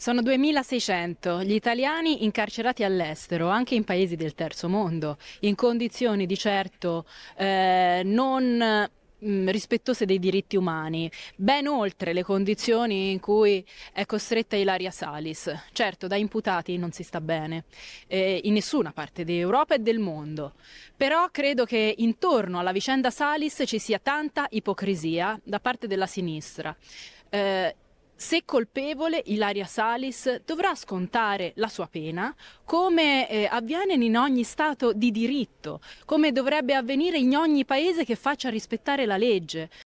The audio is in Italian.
Sono 2.600 gli italiani incarcerati all'estero, anche in paesi del terzo mondo, in condizioni di certo eh, non mm, rispettose dei diritti umani, ben oltre le condizioni in cui è costretta Ilaria Salis. Certo, da imputati non si sta bene, eh, in nessuna parte d'Europa e del mondo, però credo che intorno alla vicenda Salis ci sia tanta ipocrisia da parte della sinistra. Eh, se colpevole Ilaria Salis dovrà scontare la sua pena come eh, avviene in ogni Stato di diritto, come dovrebbe avvenire in ogni paese che faccia rispettare la legge.